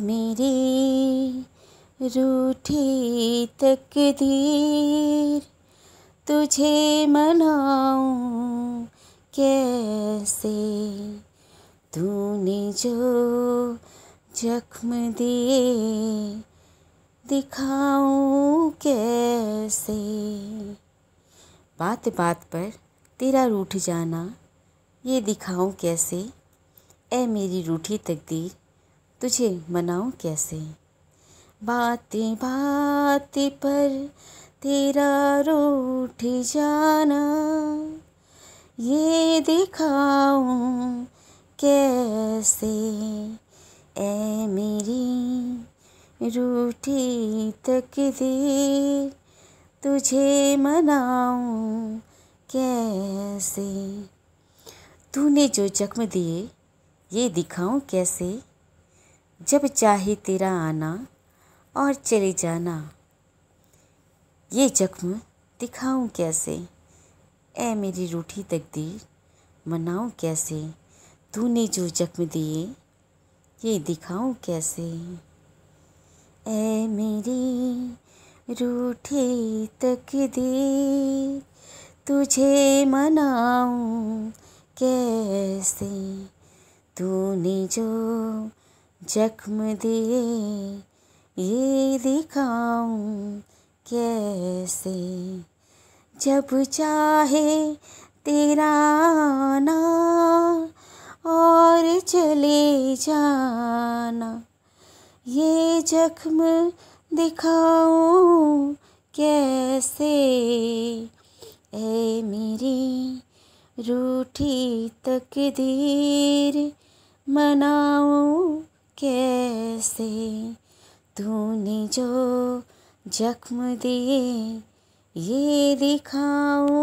मेरी रूठी तकदीर तुझे मनाऊं कैसे तूने जो जख्म दिए दिखाऊं कैसे बात बात पर तेरा रूठ जाना ये दिखाऊं कैसे ऐ मेरी रूठी तकदीर तुझे मनाऊं कैसे बातें बातें पर तेरा रूठ जाना ये दिखाऊं कैसे ए मेरी रूठी तक दे तुझे मनाऊं कैसे तूने जो जख्म दिए ये दिखाऊं कैसे जब चाहे तेरा आना और चले जाना ये जख्म दिखाऊं कैसे ए मेरी रूठी तकदीर मनाऊं कैसे तूने जो जख्म दिए ये दिखाऊं कैसे ए मेरी रूठी तकदीर तुझे मनाऊं कैसे तूने जो जख्म दिए ये दिखाऊं कैसे जब चाहे तेरा ना और चले जाना ये जख्म दिखाऊं कैसे ए मेरी रूठी तकदीर मनाऊं कैसे तूने जो जख्म दिए ये दिखाऊं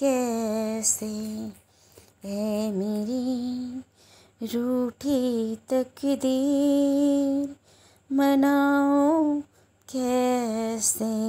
कैसे ए मेरी रूठी तकदीर मनाऊं कैसे